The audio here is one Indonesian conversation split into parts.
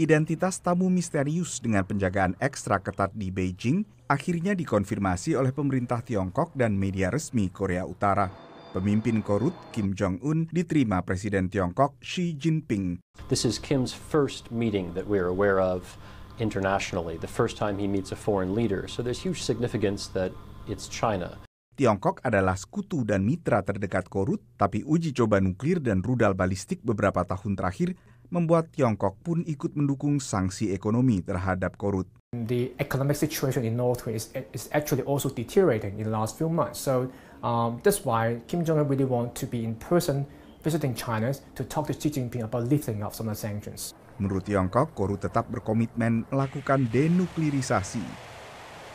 identitas tamu misterius dengan penjagaan ekstra ketat di Beijing akhirnya dikonfirmasi oleh pemerintah Tiongkok dan media resmi Korea Utara. Pemimpin Korut Kim Jong-un diterima Presiden Tiongkok Xi Jinping. This is Kim's first meeting that we are aware of internationally, the first time he meets a foreign leader. So there's huge significance that it's China. Tiongkok adalah sekutu dan mitra terdekat Korut, tapi uji coba nuklir dan rudal balistik beberapa tahun terakhir membuat Tiongkok pun ikut mendukung sanksi ekonomi terhadap Korut. The economic situation in Korea is, is actually also deteriorating in the last few months. So um, that's why Kim Jong Un really want to be in person visiting China to talk to Xi Jinping about lifting up some of the sanctions. Menurut Tiongkok, Korut tetap berkomitmen melakukan denuklirisasi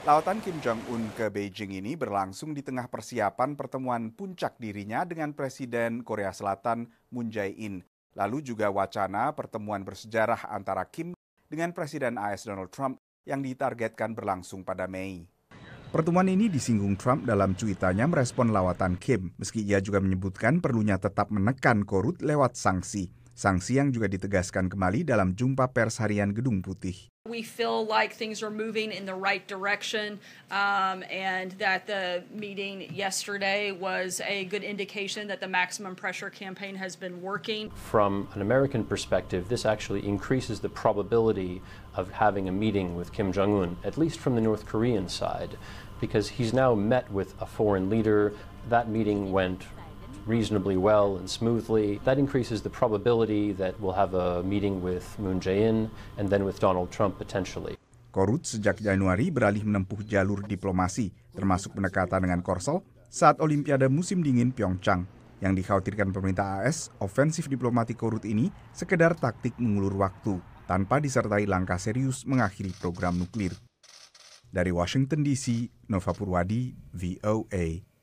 Lautan Kim Jong-un ke Beijing ini berlangsung di tengah persiapan pertemuan puncak dirinya dengan Presiden Korea Selatan Moon Jae-in. Lalu juga wacana pertemuan bersejarah antara Kim dengan Presiden AS Donald Trump yang ditargetkan berlangsung pada Mei. Pertemuan ini disinggung Trump dalam cuitannya merespon lawatan Kim, meski ia juga menyebutkan perlunya tetap menekan Korut lewat sanksi. Sanksi yang juga ditegaskan kembali dalam jumpa pers harian Gedung Putih. We feel like things are moving in the right direction, um, and that the meeting yesterday was a good indication that the maximum pressure campaign has been working. From an American perspective, this actually increases the probability of having a meeting with Kim Jong Un, at least from the North Korean side, because he's now met with a foreign leader. That meeting went reasonably well and smoothly, that increases the probability that we'll have a meeting with Moon Jae-in and then with Donald Trump potentially. Korut sejak Januari beralih menempuh jalur diplomasi, termasuk pendekatan dengan Korsel saat Olimpiade musim dingin Pyeongchang. Yang dikhawatirkan pemerintah AS, ofensif diplomatik Korut ini sekedar taktik mengulur waktu, tanpa disertai langkah serius mengakhiri program nuklir. Dari Washington DC, Nova Purwadi, VOA.